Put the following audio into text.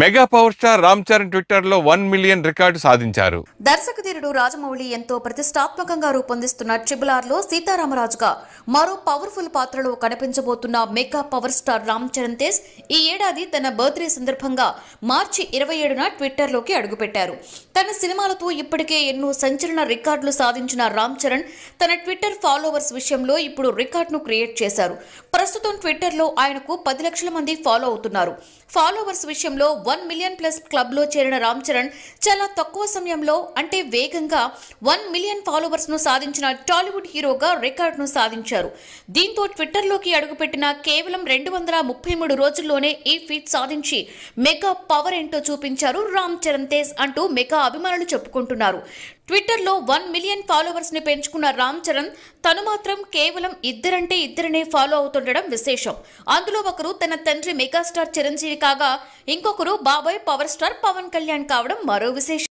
mega power star Ram Charan Twitter లో one million record సాధించారు దర్శకధీరుడు రాజమౌళి ఎంతో ప్రతిష్టాత్మకంగా రూపొందిస్తున్న ట్రిబుల్ ఆర్ లో సీతారామరాజుగా మరో పవర్ఫుల్ పాత్రలో కనిపించబోతున్న mega power star Ram Charan Tej ఈ ఏడాది తన బర్త్డే సందర్భంగా మార్చి ఇరవై ఏడున ట్విట్టర్ లోకి అడుగుపెట్టారు తన సినిమాలతో ఇప్పటికే ఎన్నో సంచలన రికార్డులు సాధించిన రామ్ చరణ్ తన ట్విట్టర్ ఫాలోవర్స్ విషయంలో ఇప్పుడు రికార్డును క్రియేట్ చేశారు ప్రస్తుతం ట్విట్టర్లో ఆయనకు పది లక్షల మంది ఫాలో అవుతున్నారు ఫాలోవర్స్ విషయం విషయంలో వన్ మిలియన్ ప్లస్ క్లబ్లో చేరిన రామ్ చరణ్ చాలా తక్కువ సమయంలో అంటే వేగంగా వన్ మిలియన్ ఫాలోవర్స్ను సాధించిన టాలీవుడ్ హీరోగా రికార్డును సాధించారు దీంతో ట్విట్టర్లోకి అడుగుపెట్టిన కేవలం రెండు వందల ముప్పై మూడు రోజుల్లోనే ఈ ఫీట్ సాధించి మెగా పవర్ ఏంటో చూపించారు రామ్ చరణ్ తేజ్ అంటూ మెగా అభిమానులు చెప్పుకుంటున్నారు ట్విట్టర్లో వన్ మిలియన్ ఫాలోవర్స్ని పెంచుకున్న రామ్ చరణ్ తను మాత్రం కేవలం ఇద్దరంటే ఇద్దరనే ఫాలో అవుతుండడం విశేషం అందులో ఒకరు తన తండ్రి మెగాస్టార్ చిరంజీవి కాగా ఇంకొకరు బాబాయ్ పవర్ స్టార్ పవన్ కళ్యాణ్ కావడం మరో విశేషం